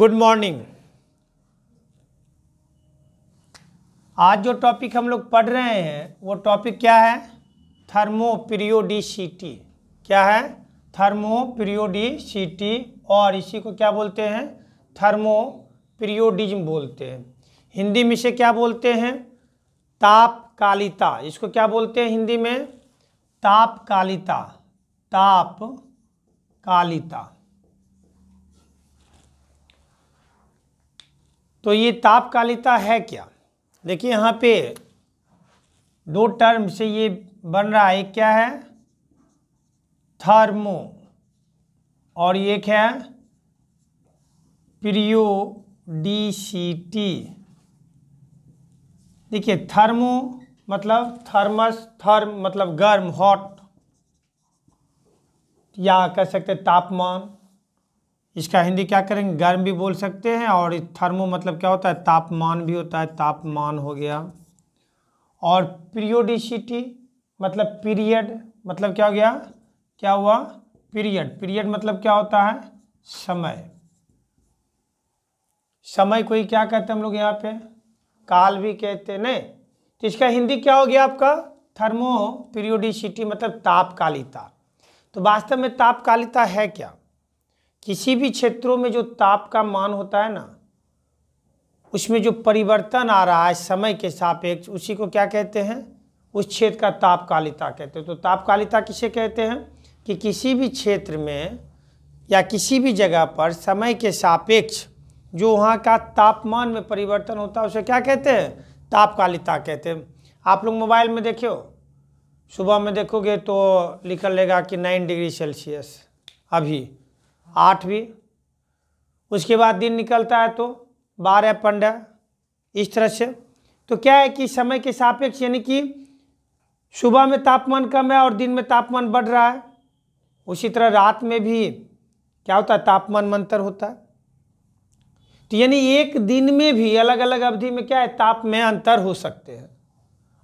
Good morning आज जो topic हम लोग पढ़ रहे हैं वो टॉपिक क्या है थर्मोपीरियोडिसिटी क्या है थर्मोपीरियोडिसिटी और इसी को क्या बोलते हैं थर्मोपीरियोडिज्म बोलते हैं हिंदी में इसे क्या बोलते हैं तापकालिता इसको क्या बोलते हैं हिंदी में तापकालिता तापकालिता तो ये तापकालिता है क्या देखिए यहाँ पे दो टर्म से ये बन रहा है क्या है थर्मो और ये क्या है टी देखिए थर्मो मतलब थर्मस थर्म मतलब गर्म हॉट या कह सकते तापमान इसका हिंदी क्या करेंगे गर्म भी बोल सकते हैं और थर्मो मतलब क्या होता है तापमान भी होता है तापमान हो गया और पीरियोडिसिटी मतलब पीरियड मतलब क्या हो गया क्या हुआ पीरियड पीरियड मतलब क्या होता है समय समय को ही क्या कहते हैं हम लोग यहाँ पे काल भी कहते हैं तो इसका हिंदी क्या हो गया आपका थर्मो पीरियोडिसिटी मतलब तापकालिता तो वास्तव में तापकालिता है क्या किसी भी क्षेत्रों में जो ताप का मान होता है ना उसमें जो परिवर्तन आ रहा है समय के सापेक्ष उसी को क्या कहते हैं उस क्षेत्र का तापकालिता कहते हैं तो तापकालिता किसे कहते हैं कि किसी भी क्षेत्र में या किसी भी जगह पर समय के सापेक्ष जो वहाँ का तापमान में परिवर्तन होता है उसे क्या कहते हैं तापकालिता कहते हैं आप लोग मोबाइल में देखो सुबह में देखोगे तो लिखल लेगा कि नाइन डिग्री सेल्सियस अभी आठ भी उसके बाद दिन निकलता है तो बारह पंद्रह इस तरह से तो क्या है कि समय के सापेक्ष यानी कि सुबह में तापमान कम है और दिन में तापमान बढ़ रहा है उसी तरह रात में भी क्या होता है तापमान अंतर होता है तो यानी एक दिन में भी अलग अलग अवधि में क्या है ताप में अंतर हो सकते हैं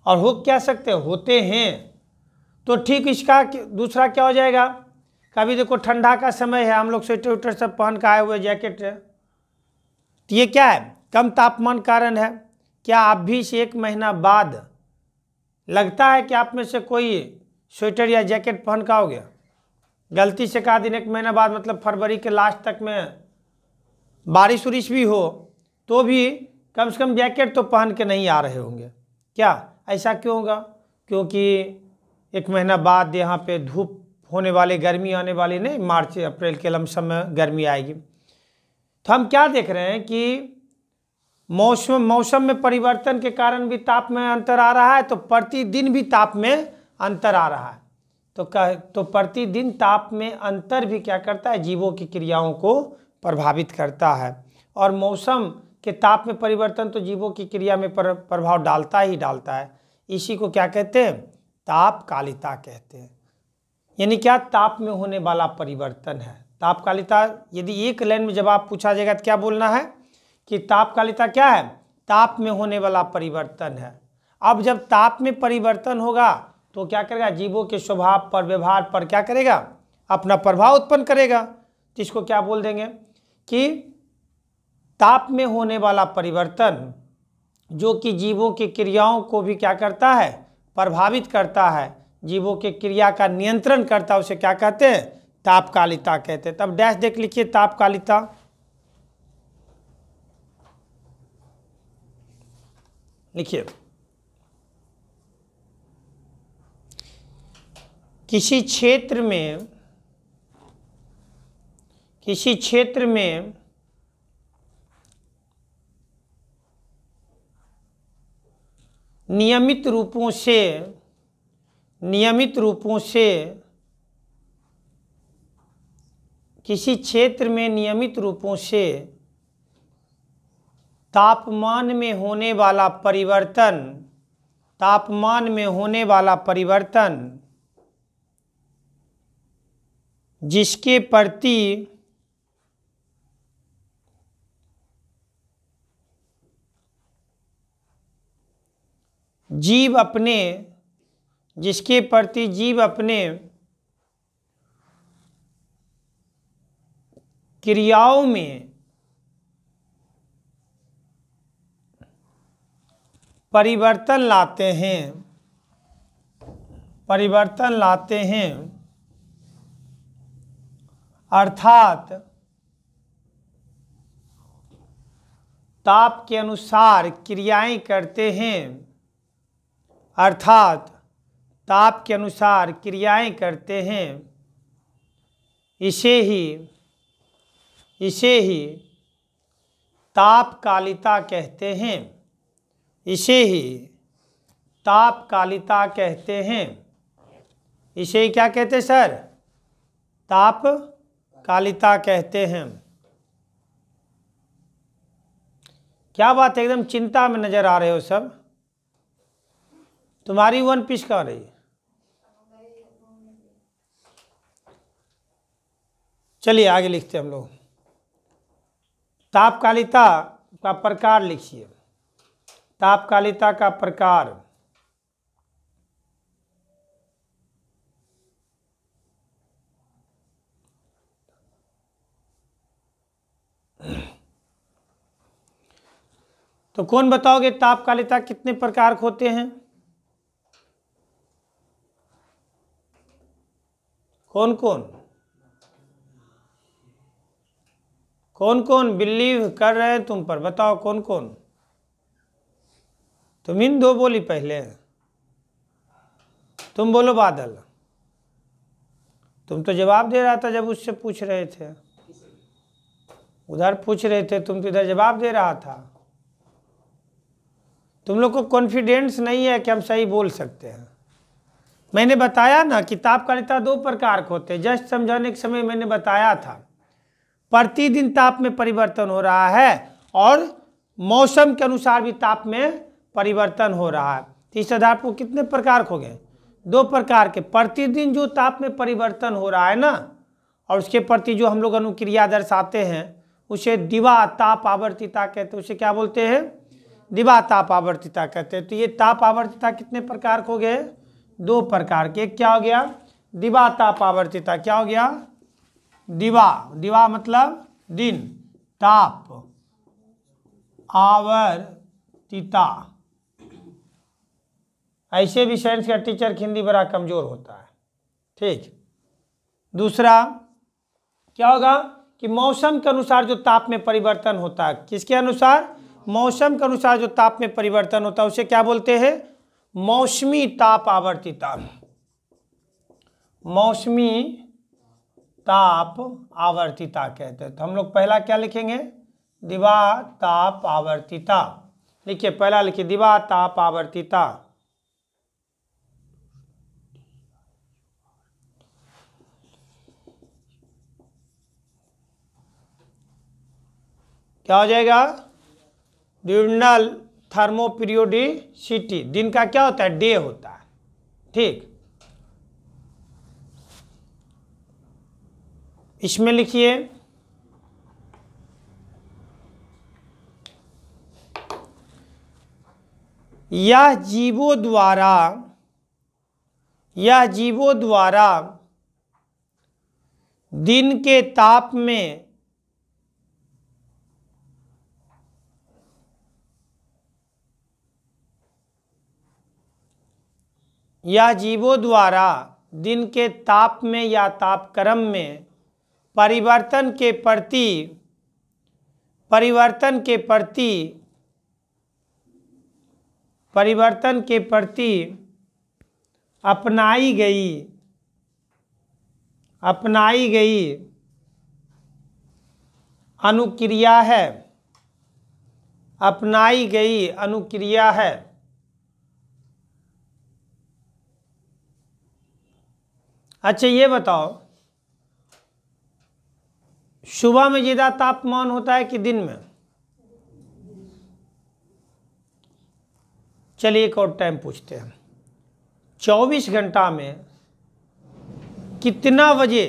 और हो क्या सकते होते हैं तो ठीक इसका दूसरा क्या हो जाएगा कभी देखो ठंडा का समय है हम लोग स्वेटर वेटर सब पहन के आए हुए जैकेट तो ये क्या है कम तापमान कारण है क्या आप भी से एक महीना बाद लगता है कि आप में से कोई स्वेटर या जैकेट पहन का हो गया गलती से कहा दिन एक महीना बाद मतलब फरवरी के लास्ट तक में बारिश उरिश भी हो तो भी कम से कम जैकेट तो पहन के नहीं आ रहे होंगे क्या ऐसा क्यों होगा क्योंकि एक महीना बाद यहाँ पे धूप होने वाले गर्मी आने वाली नहीं मार्च अप्रैल के लमसम में गर्मी आएगी तो हम क्या देख रहे हैं कि मौसम मौसम में परिवर्तन के कारण भी ताप में अंतर आ रहा है तो प्रतिदिन भी ताप में अंतर आ रहा है तो कह तो प्रतिदिन ताप में अंतर भी क्या करता है जीवों की क्रियाओं को प्रभावित करता है और मौसम के ताप में परिवर्तन तो जीवों की क्रिया में प्रभाव डालता ही डालता है इसी को क्या कहते हैं तापकालिता कहते हैं यानी क्या ताप में होने वाला परिवर्तन है तापकालिता यदि एक लाइन में जब आप पूछा जाएगा तो क्या बोलना है कि तापकालिता क्या है ताप में होने वाला परिवर्तन है अब जब ताप में परिवर्तन होगा तो क्या करेगा जीवों के स्वभाव पर व्यवहार पर क्या करेगा अपना प्रभाव उत्पन्न करेगा जिसको क्या बोल देंगे कि ताप में होने वाला परिवर्तन जो कि जीवों की क्रियाओं को भी क्या करता है प्रभावित करता है जीवों के क्रिया का नियंत्रण करता है उसे क्या कहते हैं तापकालिता कहते हैं तब डैश देख लिखिए तापकालिता लिखिए किसी क्षेत्र में किसी क्षेत्र में नियमित रूपों से नियमित रूपों से किसी क्षेत्र में नियमित रूपों से तापमान में होने वाला परिवर्तन तापमान में होने वाला परिवर्तन जिसके प्रति जीव अपने जिसके प्रति जीव अपने क्रियाओं में परिवर्तन लाते हैं परिवर्तन लाते हैं अर्थात ताप के अनुसार क्रियाएं करते हैं अर्थात ताप के अनुसार क्रियाएं करते हैं इसे ही इसे ही तापकालिता कहते हैं इसे ही तापकालिता कहते हैं इसे ही क्या कहते हैं सर तापकालिता कहते हैं क्या बात है एकदम चिंता में नज़र आ रहे हो सब तुम्हारी वन पिच कहाँ रही है चलिए आगे लिखते हैं हम लोग तापकालिता का प्रकार लिखिए तापकालिता का प्रकार तो कौन बताओगे तापकालिता कितने प्रकार होते हैं कौन कौन कौन कौन बिलीव कर रहे हैं तुम पर बताओ कौन कौन तुम इन दो बोली पहले तुम बोलो बादल तुम तो जवाब दे रहा था जब उससे पूछ रहे थे उधर पूछ रहे थे तुम तो इधर जवाब दे रहा था तुम लोग को कॉन्फिडेंस नहीं है कि हम सही बोल सकते हैं मैंने बताया ना किताब का दो प्रकार के होते हैं जस्ट समझाने के समय मैंने बताया था प्रतिदिन ताप में परिवर्तन हो रहा है और मौसम के अनुसार भी ताप में परिवर्तन हो रहा है तो इस आधार पर कितने प्रकार हो गए दो प्रकार के प्रतिदिन जो ताप में परिवर्तन हो रहा है ना और उसके प्रति जो हम लोग अनुक्रिया दर्शाते हैं उसे दिवा ताप आवर्तिता कहते हैं उसे क्या बोलते हैं दिवा ताप आवर्तिता कहते हैं तो ये ताप आवर्तिता कितने प्रकार के हो गए दो प्रकार के क्या हो गया दिवा ताप आवर्तिता क्या हो गया दिवा दिवा मतलब दिन ताप आवर्तिता ऐसे भी साइंस का टीचर हिंदी बड़ा कमज़ोर होता है ठीक दूसरा क्या होगा कि मौसम के अनुसार जो ताप में परिवर्तन होता है किसके अनुसार मौसम के अनुसार जो ताप में परिवर्तन होता है उसे क्या बोलते हैं मौसमी ताप आवर्तिता मौसमी ताप आवर्तिता कहते हैं तो हम लोग पहला क्या लिखेंगे दिवा ताप आवर्तिता लिखिए पहला लिखिए दिवा ताप आवर्तिता क्या हो जाएगा डिविजनल थर्मोपीरियोडिसिटी दिन का क्या होता है डे होता है ठीक इसमें लिखिए यह जीवों द्वारा यह जीवों द्वारा दिन के ताप में या जीवों द्वारा दिन के ताप में या तापक्रम में परिवर्तन के प्रति परिवर्तन के प्रति परिवर्तन के प्रति अपनाई गई अपनाई गई अनुक्रिया है अपनाई गई अनुक्रिया है अच्छा ये बताओ सुबह में ज़्यादा तापमान होता है कि दिन में चलिए एक और टाइम पूछते हैं 24 घंटा में कितना बजे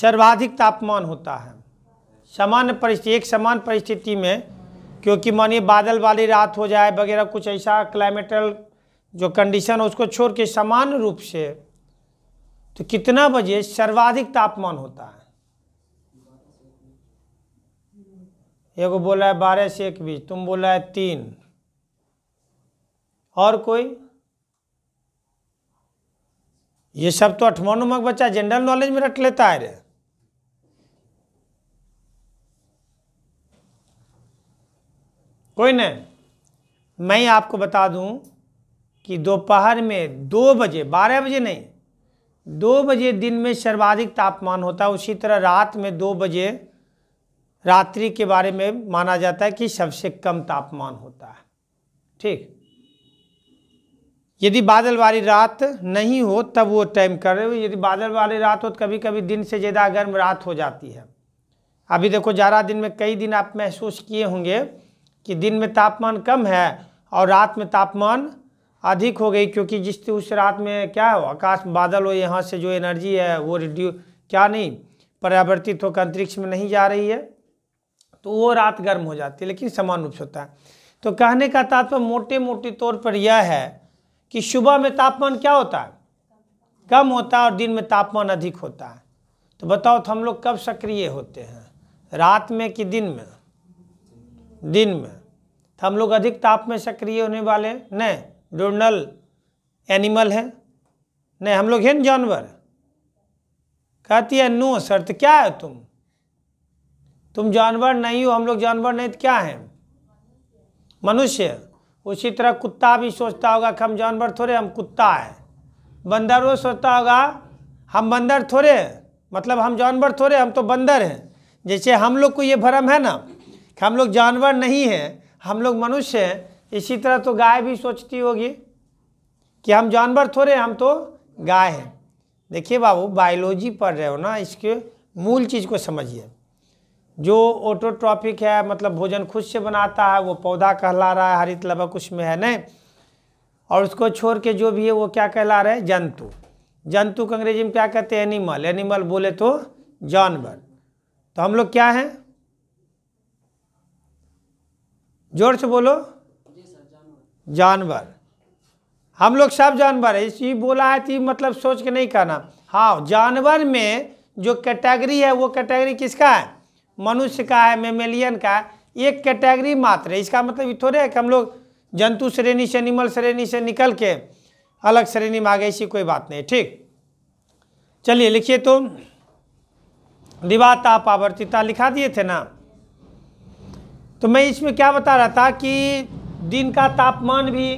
सर्वाधिक तापमान होता है सामान्य परिस्थिति एक समान परिस्थिति में क्योंकि मानिए बादल वाली रात हो जाए वगैरह कुछ ऐसा क्लाइमेटल जो कंडीशन है उसको छोड़ के सामान्य रूप से तो कितना बजे सर्वाधिक तापमान होता है एक बोला है बारह से एक बीस तुम बोला है तीन और कोई ये सब तो अठवा उमक बच्चा जनरल नॉलेज में रट लेता है रे कोई नहीं मैं आपको बता दूं कि दोपहर में दो बजे बारह बजे नहीं दो बजे दिन में सर्वाधिक तापमान होता है उसी तरह रात में दो बजे रात्रि के बारे में माना जाता है कि सबसे कम तापमान होता है ठीक यदि बादल वाली रात नहीं हो तब वो टाइम कर रहे हो यदि बादल वाली रात हो तो कभी कभी दिन से ज़्यादा गर्म रात हो जाती है अभी देखो ज्यादा दिन में कई दिन आप महसूस किए होंगे कि दिन में तापमान कम है और रात में तापमान अधिक हो गई क्योंकि जिस उस रात में क्या हो आकाश बादल हो यहाँ से जो एनर्जी है वो रिड्यू क्या नहीं परावर्तित होकर अंतरिक्ष में नहीं जा रही है तो वो रात गर्म हो जाती है लेकिन समान रूप से होता है तो कहने का तात्पर्य मोटे मोटे तौर पर यह है कि सुबह में तापमान क्या होता है कम होता है और दिन में तापमान अधिक होता है तो बताओ तो हम लोग कब सक्रिय होते हैं रात में कि दिन में दिन में तो हम लोग अधिक ताप में सक्रिय होने वाले नहीं डोर्नल एनिमल है नहीं हम लोग हैं जानवर कहती है नो सर तो क्या है तुम तुम जानवर नहीं हो हम लोग जानवर नहीं तो क्या हैं मनुष्य उसी तरह कुत्ता भी सोचता होगा कि हम जानवर थोड़े हम कुत्ता है बंदर वो सोचता होगा हम बंदर थोड़े मतलब हम जानवर थोड़े हम तो बंदर हैं जैसे हम लोग को ये भ्रम है ना कि हम लोग जानवर नहीं हैं हम लोग मनुष्य हैं इसी तरह तो गाय भी सोचती होगी कि हम जानवर थोड़े हम तो गाय हैं देखिए बाबू बायोलॉजी पढ़ रहे हो ना इसके मूल चीज़ को समझिए जो ऑटोट्रॉफिक है मतलब भोजन खुद से बनाता है वो पौधा कहला रहा है हरित लवक उसमें है नहीं और उसको छोड़ के जो भी है वो क्या कहला रहे हैं जंतु जंतु को अंग्रेजी में क्या कहते हैं एनिमल एनिमल बोले तो जानवर तो हम लोग क्या हैं जोर से बोलो जानवर हम लोग सब जानवर है इसी बोला है तो मतलब सोच के नहीं कहना हाँ जानवर में जो कैटेगरी है वो कैटेगरी किसका है मनुष्य का है मेमेलियन का एक कैटेगरी मात्र है इसका मतलब ये थोड़े है कि हम लोग जंतु श्रेणी से एनिमल श्रेणी से निकल के अलग श्रेणी में आ गए ऐसी कोई बात नहीं ठीक चलिए लिखिए तो दिवाताप आवर्तिता लिखा दिए थे ना तो मैं इसमें क्या बता रहा था कि दिन का तापमान भी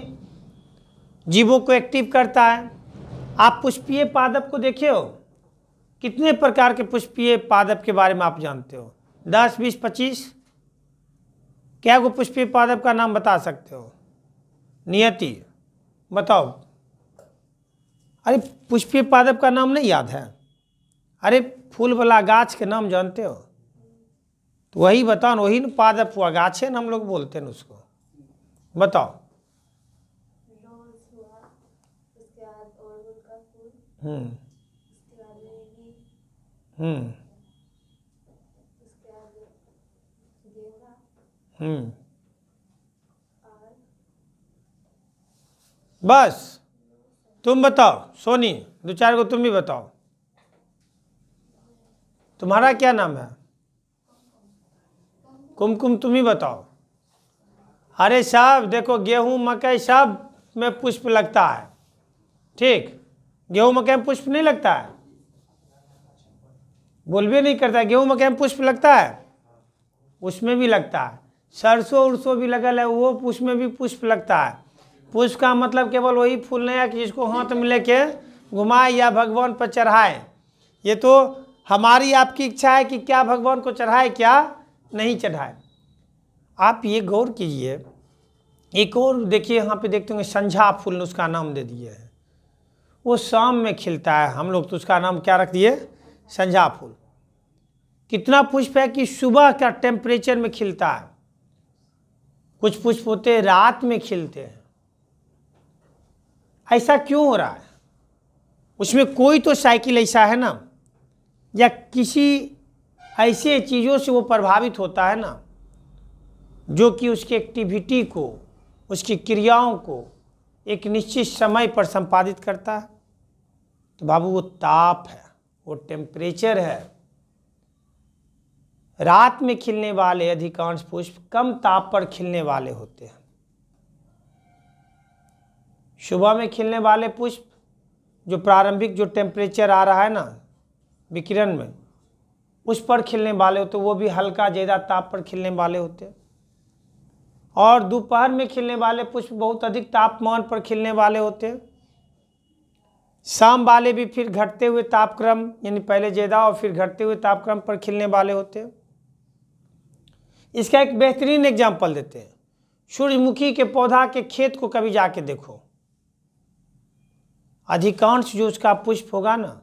जीवों को एक्टिव करता है आप पुष्पीय पादप को देखे हो कितने प्रकार के पुष्पीय पादप के बारे में आप जानते हो दस बीस पच्चीस क्या को पुष्पी पादप का नाम बता सकते हो नियति बताओ अरे पुष्पी पादप का नाम नहीं याद है अरे फूल वाला गाछ के नाम जानते हो तो वही बताओ ना वही ना पादप हुआ गाछे ना हम लोग बोलते हैं उसको बताओ हम्म हम्म हम्म। बस तुम बताओ सोनी दो चार को तुम भी बताओ तुम्हारा क्या नाम है कुमकुम तुम ही बताओ अरे साहब देखो गेहूं मकई सब में पुष्प लगता है ठीक गेहूं मकई में पुष्प नहीं लगता है बोल भी नहीं करता गेहूं मकई में पुष्प लगता है उसमें भी लगता है सरसों उरसों भी लगल है वो पुष्प में भी पुष्प लगता है पुष्प का मतलब केवल वही फूल नहीं है कि इसको हाथ में लेके घुमाए या भगवान पर चढ़ाए ये तो हमारी आपकी इच्छा है कि क्या भगवान को चढ़ाए क्या नहीं चढ़ाए आप ये गौर कीजिए एक और देखिए यहाँ पे देखते होंगे संझा फूल उसका नाम दे दिए है वो शाम में खिलता है हम लोग तो उसका नाम क्या रख दिए संझा फूल कितना पुष्प है कि सुबह का टेम्परेचर में खिलता है कुछ होते रात में खिलते हैं ऐसा क्यों हो रहा है उसमें कोई तो साइकिल ऐसा है ना या किसी ऐसे चीज़ों से वो प्रभावित होता है ना जो कि उसकी एक्टिविटी को उसकी क्रियाओं को एक निश्चित समय पर संपादित करता है तो बाबू वो ताप है वो टेम्परेचर है रात में खिलने वाले अधिकांश पुष्प कम ताप पर खिलने वाले होते हैं सुबह में खिलने वाले पुष्प जो प्रारंभिक जो टेम्परेचर आ रहा है ना विकिरण में उस पर खिलने वाले होते वो भी हल्का ज़्यादा ताप पर खिलने वाले होते हैं और दोपहर में खिलने वाले पुष्प बहुत अधिक तापमान पर खिलने वाले होते हैं शाम वाले भी फिर घटते हुए तापक्रम यानी पहले ज़्यादा और फिर घटते हुए तापक्रम पर खिलने वाले होते हैं इसका एक बेहतरीन एग्जाम्पल देते हैं सूर्यमुखी के पौधा के खेत को कभी जाके देखो अधिकांश जो उसका पुष्प होगा ना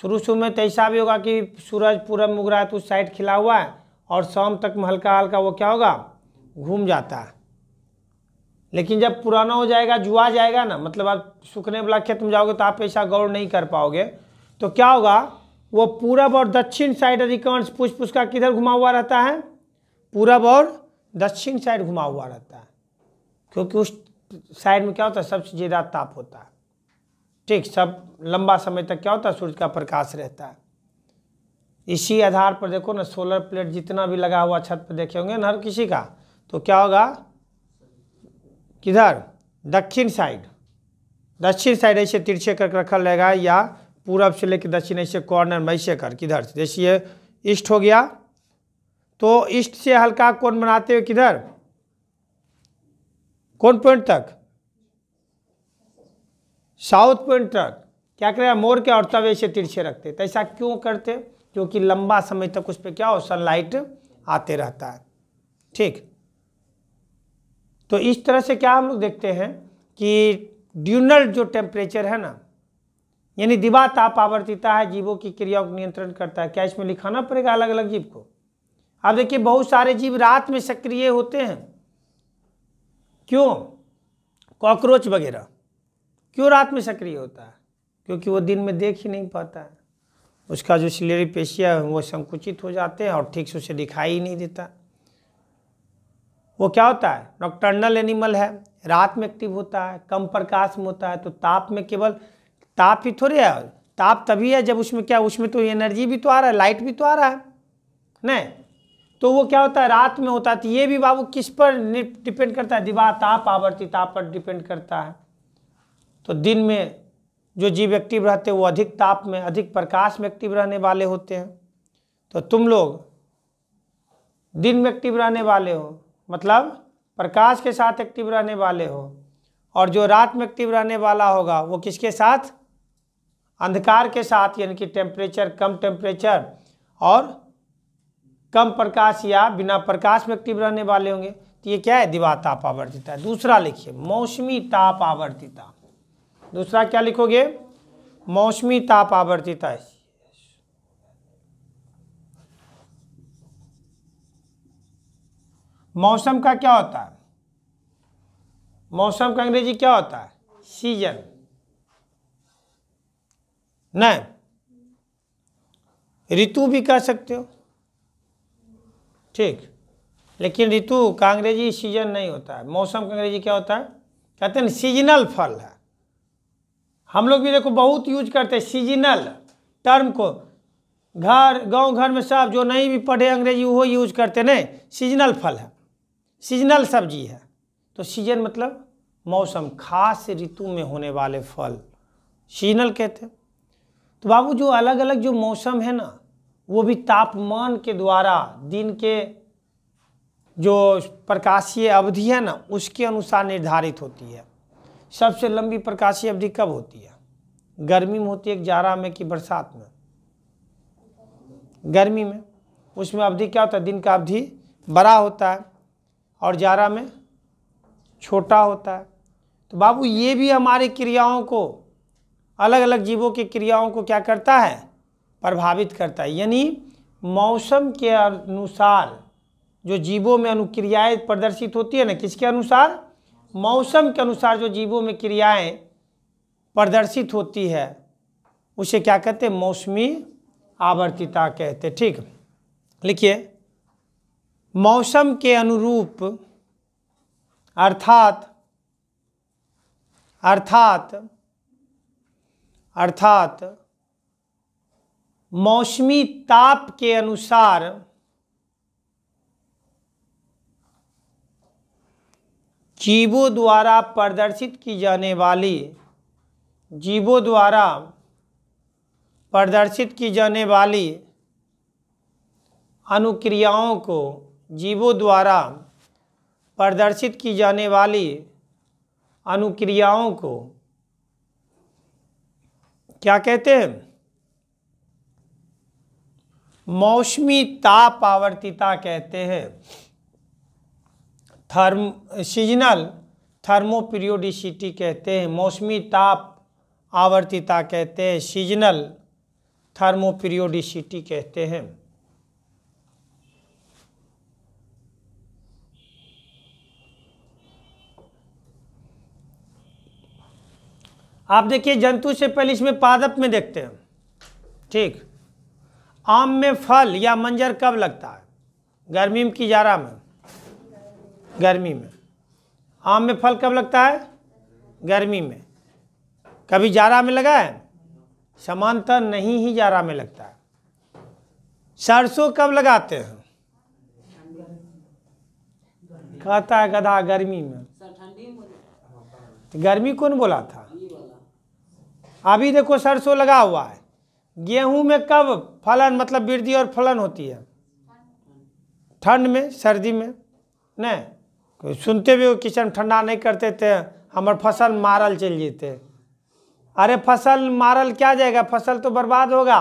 शुरू शुरू में तो ऐसा भी होगा कि सूरज पूरब उग रहा है तो उस साइड खिला हुआ है और शाम तक में हल्का हल्का वो क्या होगा घूम जाता है लेकिन जब पुराना हो जाएगा जुआ जाएगा ना मतलब आप सूखने वाला खेत में जाओगे तो आप ऐसा गौर नहीं कर पाओगे तो क्या होगा वो पूरब और दक्षिण साइड अधिकांश पुष्प उसका किधर घुमा हुआ रहता है पूरब और दक्षिण साइड घुमा हुआ रहता है क्योंकि उस साइड में क्या होता है सबसे ज़्यादा ताप होता है ठीक सब लंबा समय तक क्या होता है सूर्य का प्रकाश रहता है इसी आधार पर देखो ना सोलर प्लेट जितना भी लगा हुआ छत पर देखे होंगे ना हर किसी का तो क्या होगा किधर दक्षिण साइड दक्षिण साइड ऐसे तिरछे कर रखा रहेगा या पूरब से लेकर दक्षिण ऐसे कॉर्नर में ऐसे कर किधर ये ईस्ट हो गया तो ईस्ट से हल्का कोण बनाते हुए किधर कौन पॉइंट तक साउथ पॉइंट तक क्या हैं मोर के और तवे से तिरछे रखते तो ऐसा क्यों करते क्योंकि लंबा समय तक उस पर क्या हो सनलाइट आते रहता है ठीक तो इस तरह से क्या हम लोग देखते हैं कि ड्यूनल जो टेम्परेचर है ना यानी दिवा ताप आवर्तिता है जीवों की क्रियाओं को नियंत्रण करता है क्या इसमें लिखाना पड़ेगा अलग अलग जीव को अब देखिए बहुत सारे जीव रात में सक्रिय होते हैं क्यों कॉकरोच वगैरह क्यों रात में सक्रिय होता है क्योंकि वो दिन में देख ही नहीं पाता है उसका जो सिलेरी पेशिया है वो संकुचित हो जाते हैं और ठीक से उसे दिखाई ही नहीं देता वो क्या होता है नॉक्टर्नल एनिमल है रात में एक्टिव होता है कम प्रकाश में होता है तो ताप में केवल ताप ही थोड़े है ताप तभी है जब उसमें क्या उसमें तो एनर्जी भी तो आ रहा है लाइट भी तो आ रहा है नहीं तो वो क्या होता है रात में होता है तो ये भी बाबू किस पर डिपेंड करता है दिवा ताप आवर्ती ताप पर डिपेंड करता है तो दिन में जो जीव एक्टिव रहते हैं वो अधिक ताप में अधिक प्रकाश में एक्टिव रहने वाले होते हैं तो तुम लोग दिन में एक्टिव रहने वाले हो मतलब प्रकाश के साथ एक्टिव रहने वाले हो और जो रात में एक्टिव रहने वाला होगा वो किसके साथ अंधकार के साथ यानी कि टेम्परेचर कम टेम्परेचर और कम प्रकाश या बिना प्रकाश में एक्टिव रहने वाले होंगे तो ये क्या है दिवा ताप आवर्तिता है दूसरा लिखिए मौसमी ताप आवर्तिता दूसरा क्या लिखोगे मौसमी ताप आवर्तिता है मौसम का क्या होता है मौसम का अंग्रेजी क्या होता है सीजन न ऋतु भी कह सकते हो ठीक लेकिन ऋतु का अंग्रेजी सीजन नहीं होता है मौसम का अंग्रेजी क्या होता है कहते हैं सीजनल फल है हम लोग भी देखो बहुत यूज करते हैं सीजनल टर्म को घर गांव घर में सब जो नहीं भी पढ़े अंग्रेजी वो यूज करते नहीं सीजनल फल है सीजनल सब्जी है तो सीजन मतलब मौसम खास ऋतु में होने वाले फल सीजनल कहते हैं तो बाबू जो अलग अलग जो मौसम है ना वो भी तापमान के द्वारा दिन के जो प्रकाशीय अवधि है ना उसके अनुसार निर्धारित होती है सबसे लंबी प्रकाशीय अवधि कब होती है गर्मी में होती है जाड़ा में कि बरसात में गर्मी में उसमें अवधि क्या होता है दिन का अवधि बड़ा होता है और जाड़ा में छोटा होता है तो बाबू ये भी हमारे क्रियाओं को अलग अलग जीवों की क्रियाओं को क्या करता है प्रभावित करता है यानी मौसम के अनुसार जो जीवों में अनुक्रियाएं प्रदर्शित होती है ना किसके अनुसार मौसम के अनुसार जो जीवों में क्रियाएं प्रदर्शित होती है उसे क्या कहते हैं मौसमी आवर्तिता कहते ठीक लिखिए मौसम के अनुरूप अर्थात अर्थात अर्थात मौसमी ताप के अनुसार जीवों द्वारा प्रदर्शित की जाने वाली जीवों द्वारा प्रदर्शित की जाने वाली अनुक्रियाओं को जीवों द्वारा प्रदर्शित की जाने वाली अनुक्रियाओं को क्या कहते हैं मौसमी ताप आवर्तिता कहते हैं थर्म सीजनल थर्मोपीरियोडिसिटी कहते हैं मौसमी ताप आवर्तिता कहते हैं सीजनल थर्मोपीरियोडिसिटी कहते हैं आप देखिए जंतु से पहले इसमें पादप में देखते हैं ठीक आम में फल या मंजर कब लगता है गर्मी में कि जारा में गर्मी में आम में फल कब लगता है गर्मी में कभी जाड़ा में लगा है समानता नहीं ही जारा में लगता है सरसों कब लगाते हैं कहता है गधा गर्मी में तो गर्मी कौन बोला था अभी देखो सरसों लगा हुआ है गेहूं में कब फलन मतलब वृद्धि और फलन होती है ठंड में सर्दी में नहीं सुनते भी हो किसान ठंडा नहीं करते थे हमारे फसल मारल चल जेते अरे फसल मारल क्या जाएगा फसल तो बर्बाद होगा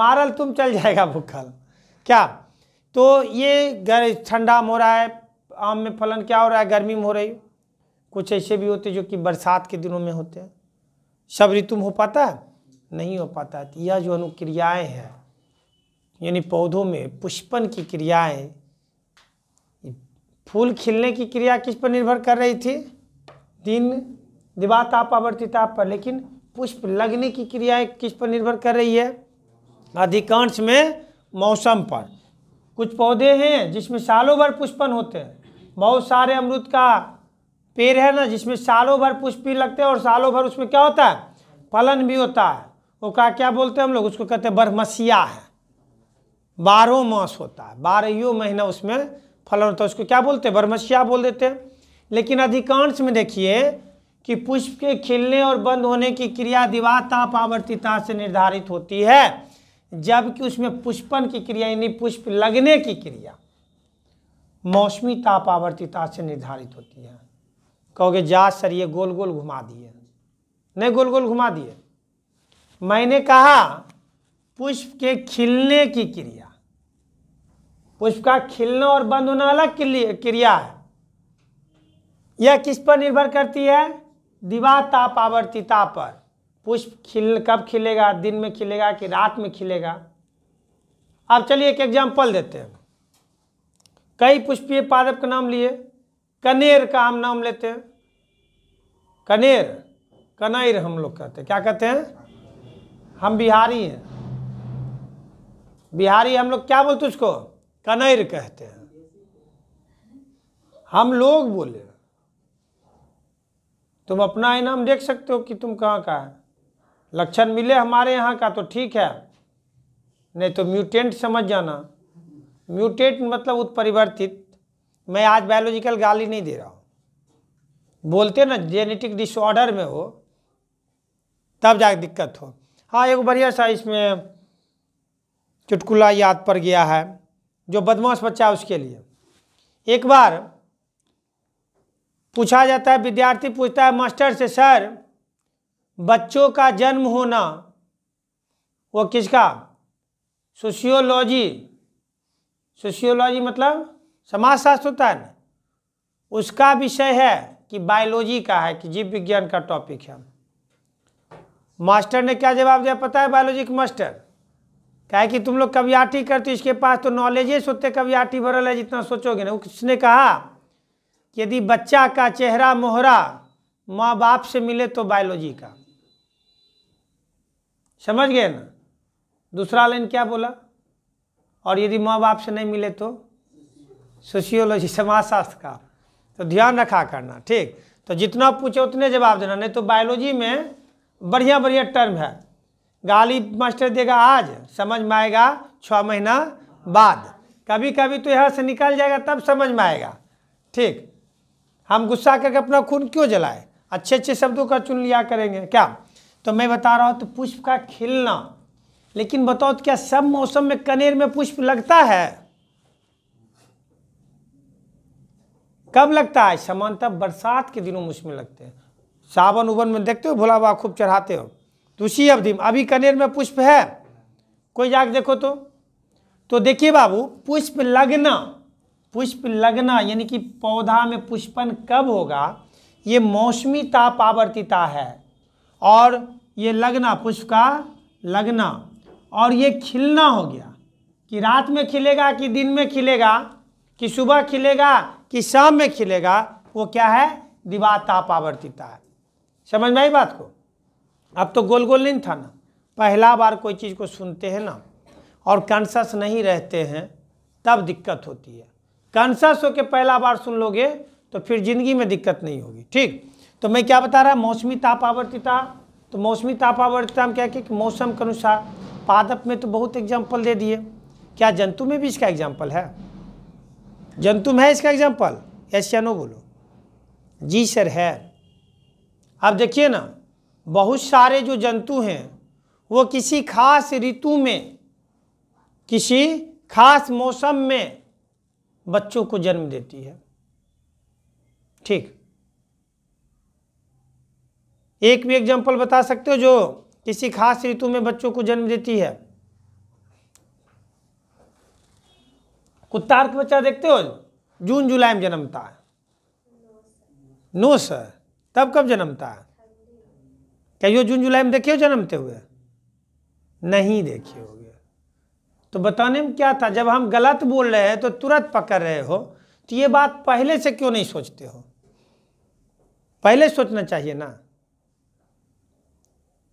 मारल तुम चल जाएगा भूखल क्या तो ये ठंडा में हो रहा है आम में फलन क्या हो रहा है गर्मी में हो रही कुछ ऐसे भी होते जो कि बरसात के दिनों में होते हैं सब ऋतु हो पाता है नहीं हो पाता है तो यह जो अनुक्रियाएँ हैं यानी पौधों में पुष्पन की क्रियाएँ फूल खिलने की क्रिया किस पर निर्भर कर रही थी दिन दिवाताप आवर्ती ताप पर लेकिन पुष्प लगने की क्रियाएँ किस पर निर्भर कर रही है अधिकांश में मौसम पर कुछ पौधे हैं जिसमें सालों भर पुष्पन होते हैं बहुत सारे अमरूद का पेड़ है ना जिसमें सालों भर पुष्प भी लगते हैं और सालों भर उसमें क्या होता है फलन भी होता है वो का क्या बोलते हैं हम लोग उसको कहते हैं बरमसिया है बारहों मास होता है बारह महीना उसमें फलन होता है उसको क्या बोलते हैं बरमसिया बोल देते हैं लेकिन अधिकांश में देखिए कि पुष्प के खिलने और बंद होने की क्रिया दिवा ताप आवर्तिता से निर्धारित होती है जबकि उसमें पुष्पन की क्रिया यानी पुष्प लगने की क्रिया मौसमी ताप आवर्तिता से निर्धारित होती है कहोगे जा सरिये गोल गोल घुमा दिए नहीं गोल गोल घुमा दिए मैंने कहा पुष्प के खिलने की क्रिया पुष्प का खिलना और बंद होना अलग क्रिया है यह किस पर निर्भर करती है दिवा ताप आवर्तिता पर पुष्प खिल कब खिलेगा दिन में खिलेगा कि रात में खिलेगा अब चलिए एक एग्जाम्पल देते हैं कई पुष्पीय पादप का नाम लिए कनेर का हम नाम लेते हैं कनेर कनेर हम लोग कहते हैं क्या कहते हैं हम बिहारी हैं बिहारी हम लोग क्या बोलते उसको कनैर कहते हैं हम लोग बोले तुम अपना इनाम देख सकते हो कि तुम कहाँ का है लक्षण मिले हमारे यहाँ का तो ठीक है नहीं तो म्यूटेंट समझ जाना म्यूटेंट मतलब उत्परिवर्तित मैं आज बायोलॉजिकल गाली नहीं दे रहा हूँ बोलते ना जेनेटिक डिसऑर्डर में हो तब जाके दिक्कत हो हाँ एक बढ़िया सा इसमें चुटकुला याद पड़ गया है जो बदमाश बच्चा है उसके लिए एक बार पूछा जाता है विद्यार्थी पूछता है मास्टर से सर बच्चों का जन्म होना वो किसका सोशियोलॉजी सोशियोलॉजी मतलब समाजशास्त्र होता है ना उसका विषय है कि बायोलॉजी का है कि जीव विज्ञान का टॉपिक है मास्टर ने क्या जवाब दिया पता है बायोलॉजी के मास्टर कहा कि तुम लोग कवियाटी करते हो इसके पास तो नॉलेज ही सोते कवियाटी भरल है जितना सोचोगे ना उसने कहा यदि बच्चा का चेहरा मोहरा माँ बाप से मिले तो बायोलॉजी का समझ गए ना दूसरा लाइन क्या बोला और यदि माँ बाप से नहीं मिले तो सोशियोलॉजी समाजशास्त्र का तो ध्यान रखा करना ठीक तो जितना पूछे उतने जवाब देना नहीं तो बायोलॉजी में बढ़िया बढ़िया टर्म है गाली मास्टर देगा आज समझ में आएगा छः महीना बाद कभी कभी तो यहाँ से निकल जाएगा तब समझ में आएगा ठीक हम गुस्सा करके अपना खून क्यों जलाए अच्छे अच्छे शब्दों का चुन लिया करेंगे क्या तो मैं बता रहा हूँ तो पुष्प का खिलना लेकिन बताओ तो क्या सब मौसम में कनेर में पुष्प लगता है कब लगता है सामान्यतः बरसात के दिनों में उसमें लगते हैं सावन उवन में देखते हो भोला बाबा खूब चढ़ाते हो तो उसी अवधि में अभी कनेर में पुष्प है कोई जाके देखो तो तो देखिए बाबू पुष्प लगना पुष्प लगना यानी कि पौधा में पुष्पन कब होगा ये मौसमी ताप आवर्तिता है और ये लगना पुष्प का लगना और ये खिलना हो गया कि रात में खिलेगा कि दिन में खिलेगा कि सुबह खिलेगा कि शाम में खिलेगा वो क्या है दिवा ताप आवर्तिता है समझ में आई बात को अब तो गोल गोल नहीं था ना पहला बार कोई चीज़ को सुनते हैं ना और कॉन्शस नहीं रहते हैं तब दिक्कत होती है कॉन्शस होकर पहला बार सुन लोगे तो फिर ज़िंदगी में दिक्कत नहीं होगी ठीक तो मैं क्या बता रहा मौसमी ताप आवर्तिता तो मौसमी ताप आवर्तिता में क्या कि मौसम के अनुसार पादप में तो बहुत एग्जाम्पल दे दिए क्या जंतु में भी इसका एग्जाम्पल है जंतु में है इसका एग्जाम्पल ऐसा नो बोलो जी सर है आप देखिए ना बहुत सारे जो जंतु हैं वो किसी खास ऋतु में किसी खास मौसम में बच्चों को जन्म देती है ठीक एक भी एग्जाम्पल बता सकते हो जो किसी खास ऋतु में बच्चों को जन्म देती है कुत्ता का बच्चा देखते हो जून जुलाई में जन्मता है नो सर तब कब जन्मता कहियो जून जुलाई में हो जन्मते हुए नहीं देखे हो तो बताने में क्या था जब हम गलत बोल रहे हैं तो तुरंत पकड़ रहे हो तो ये बात पहले से क्यों नहीं सोचते हो पहले सोचना चाहिए ना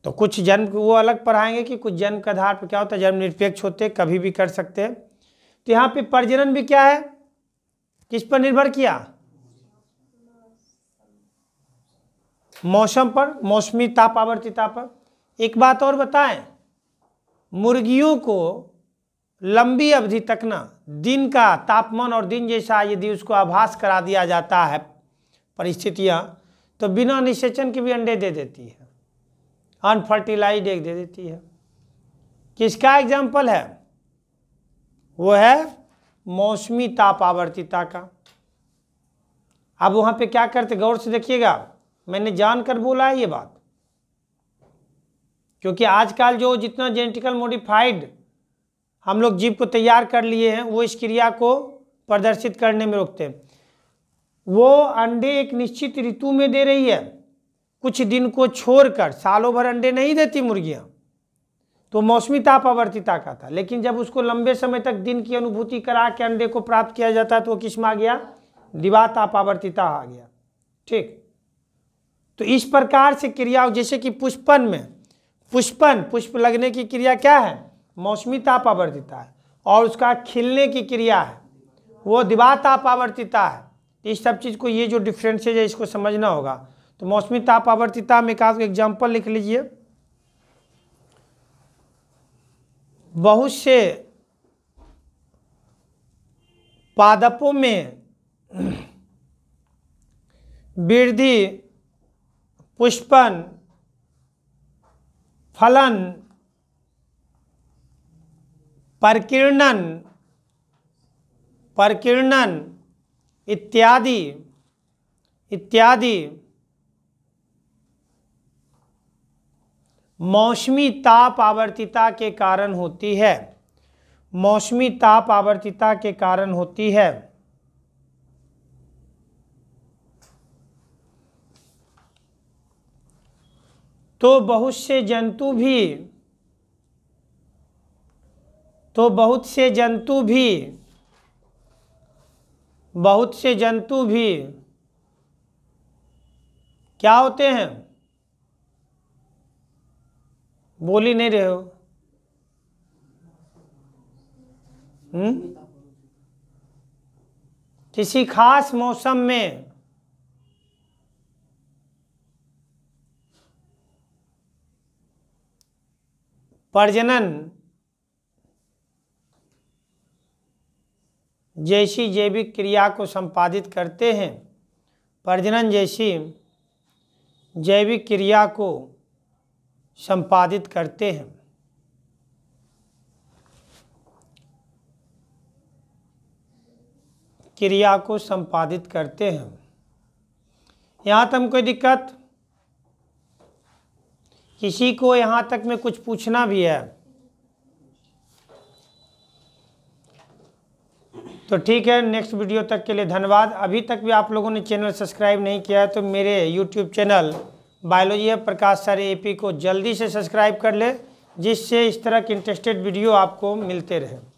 तो कुछ जन्म वो अलग पढ़ाएंगे कि कुछ जन्म के आधार पर क्या होता है जन्म निरपेक्ष होते कभी भी कर सकते हैं तो यहाँ पे प्रजनन भी क्या है किस पर निर्भर किया मौसम पर मौसमी ताप आवर्तिता पर एक बात और बताएं मुर्गियों को लंबी अवधि तक ना दिन का तापमान और दिन जैसा यदि उसको आभास करा दिया जाता है परिस्थितियाँ तो बिना निषेचन के भी अंडे दे देती है अनफर्टिलाइज एक दे देती है किसका एग्जाम्पल है वो है मौसमी ताप आवर्तिता का अब वहाँ पे क्या करते गौर से देखिएगा मैंने जानकर बोला है ये बात क्योंकि आजकल जो जितना जेनेटिकल मॉडिफाइड हम लोग जीव को तैयार कर लिए हैं वो इस क्रिया को प्रदर्शित करने में रोकते हैं वो अंडे एक निश्चित ऋतु में दे रही है कुछ दिन को छोड़कर सालों भर अंडे नहीं देती मुर्गियाँ तो मौसमी ताप आवर्तिता का था लेकिन जब उसको लंबे समय तक दिन की अनुभूति करा के अंडे को प्राप्त किया जाता है तो वो किस्म आ गया दिवा ताप आवर्तिता आ गया ठीक तो इस प्रकार से क्रिया जैसे कि पुष्पन में पुष्पन पुष्प लगने की क्रिया क्या है मौसमी ताप आवर्तिता है और उसका खिलने की क्रिया है वो दिवा ताप आवर्तिता है तो इस सब चीज़ को ये जो डिफ्रेंसेज है इसको समझना होगा तो मौसमी ताप आवर्तिता में कहा एग्जाम्पल लिख लीजिए बहुत से पादपों में वृद्धि पुष्पन फलन प्रकीर्णन प्रकीर्णन इत्यादि इत्यादि मौसमी ताप आवर्तिता के कारण होती है मौसमी ताप आवर्तिता के कारण होती है तो बहुत से जंतु भी तो बहुत से जंतु भी बहुत से जंतु भी क्या होते हैं बोल ही नहीं रहे हो हम्म? किसी खास मौसम में प्रजनन जैसी जैविक क्रिया को संपादित करते हैं प्रजनन जैसी जैविक क्रिया को संपादित करते हैं क्रिया को संपादित करते हैं यहाँ तक कोई दिक्कत किसी को यहाँ तक में कुछ पूछना भी है तो ठीक है नेक्स्ट वीडियो तक के लिए धन्यवाद अभी तक भी आप लोगों ने चैनल सब्सक्राइब नहीं किया है तो मेरे यूट्यूब चैनल बायोलॉजी है प्रकाश सारे ए को जल्दी से सब्सक्राइब कर ले जिससे इस तरह के इंटरेस्टेड वीडियो आपको मिलते रहे